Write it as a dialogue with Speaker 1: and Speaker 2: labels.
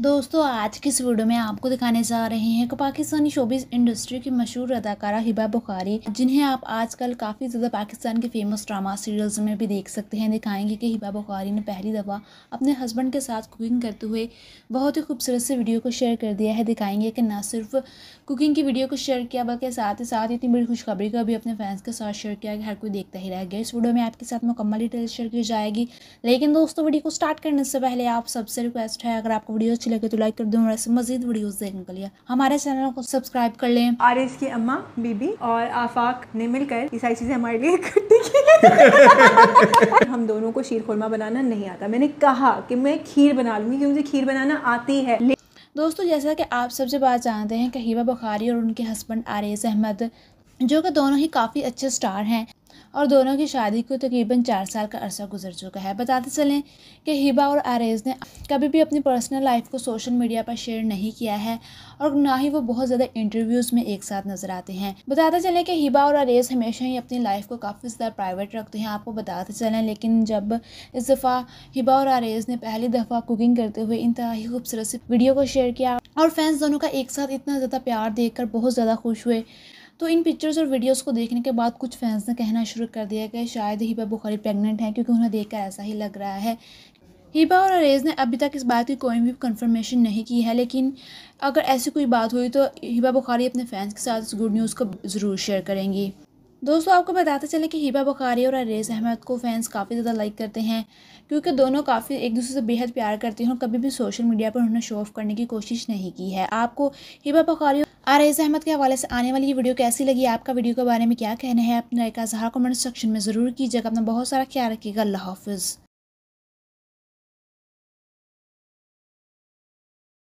Speaker 1: दोस्तों आज की इस वीडियो में आपको दिखाने जा रहे हैं कि पाकिस्तानी शोबिस इंडस्ट्री की मशहूर अदाकारा हिबा बुखारी जिन्हें आप आजकल काफ़ी ज़्यादा पाकिस्तान के फेमस ड्रामा सीरियल्स में भी देख सकते हैं दिखाएंगे कि हिबा बुखारी ने पहली दफ़ा अपने हस्बैंड के साथ कुकिंग करते हुए बहुत ही खूबसूरत से वीडियो को शेयर कर दिया है दिखाएंगे कि ना सिर्फ कुकिंग की वीडियो को शेयर किया बल्कि साथ ही साथ इतनी बड़ी खुशखबरी को भी अपने फैंस के साथ शेयर किया कि हर कोई देखता ही रह गया इस वीडियो में आपके साथ मुकम्मल डिटेल शेयर की जाएगी लेकिन दोस्तों वीडियो को स्टार्ट करने से पहले आप सबसे रिक्वेस्ट है अगर आपको वीडियो अच्छी लगे तो लाइक कर दो और ऐसे मजीद वीडियोस देखने के लिए हमारे चैनल को सब्सक्राइब कर लें आर की अम्मा बीबी और आफाक ने मिलकर ये सारी चीज़ें हमारे लिए हम दोनों को शीर खुरमा बनाना नहीं आता मैंने कहा कि मैं खीर बना लूंगी क्योंकि मुझे खीर बनाना आती है दोस्तों जैसा कि आप सबसे बात जानते हैं कहीबा बुखारी और उनके हस्बैंड आरेज अहमद जो कि दोनों ही काफ़ी अच्छे स्टार हैं और दोनों की शादी को तकरीबन चार साल का अरसा गुजर चुका है बताते चलें कि हिबा और आरेज़ ने कभी भी अपनी पर्सनल लाइफ को सोशल मीडिया पर शेयर नहीं किया है और ना ही वो बहुत ज़्यादा इंटरव्यूज़ में एक साथ नज़र आते हैं बताते चलें कि हिबा और आरेज़ हमेशा ही अपनी लाइफ को काफ़ी ज़्यादा प्राइवेट रखते हैं आपको बताते चलें लेकिन जब इस दफ़ा हिबा और आरेज़ ने पहली दफ़ा कुकिंग करते हुए ही खूबसूरत सी वीडियो को शेयर किया और फैंस दोनों का एक साथ इतना ज़्यादा प्यार देख बहुत ज़्यादा खुश हुए तो इन पिक्चर्स और वीडियोस को देखने के बाद कुछ फैंस ने कहना शुरू कर दिया कि शायद हीबा बुखारी प्रेग्नेंट हैं क्योंकि उन्हें देखकर ऐसा ही लग रहा है हिबा और अरेज ने अभी तक इस बात की कोई भी कंफर्मेशन नहीं की है लेकिन अगर ऐसी कोई बात हुई तो हिबा बुखारी अपने फैंस के साथ इस गुड न्यूज़ को ज़रूर शेयर करेंगी दोस्तों आपको बताते चले कि हिबा बुखारी और अरेज अहमद को फैंस काफ़ी ज़्यादा लाइक करते हैं क्योंकि दोनों काफ़ी एक दूसरे से बेहद प्यार करते हैं और कभी भी सोशल मीडिया पर उन्होंने शो ऑफ करने की कोशिश नहीं की है आपको हिबा बुखारी आर एज अहमद के हवाले से आने वाली ये वीडियो कैसी लगी आपका वीडियो के बारे में क्या कहना है अपने राय का इजहार कमेंट सेक्शन में ज़रूर कीजिएगा अपना बहुत सारा ख्याल रखिएगा अल्लाह हाफिज़